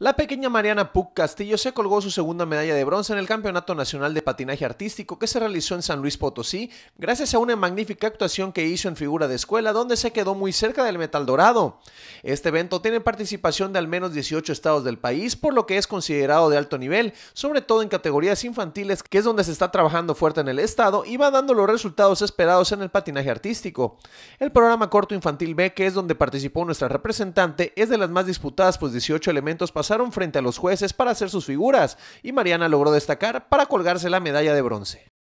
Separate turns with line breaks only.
La pequeña Mariana Puc Castillo se colgó su segunda medalla de bronce en el Campeonato Nacional de Patinaje Artístico que se realizó en San Luis Potosí, gracias a una magnífica actuación que hizo en figura de escuela, donde se quedó muy cerca del metal dorado. Este evento tiene participación de al menos 18 estados del país, por lo que es considerado de alto nivel, sobre todo en categorías infantiles, que es donde se está trabajando fuerte en el estado y va dando los resultados esperados en el patinaje artístico. El programa corto infantil B, que es donde participó nuestra representante, es de las más disputadas, pues 18 elementos frente a los jueces para hacer sus figuras y Mariana logró destacar para colgarse la medalla de bronce.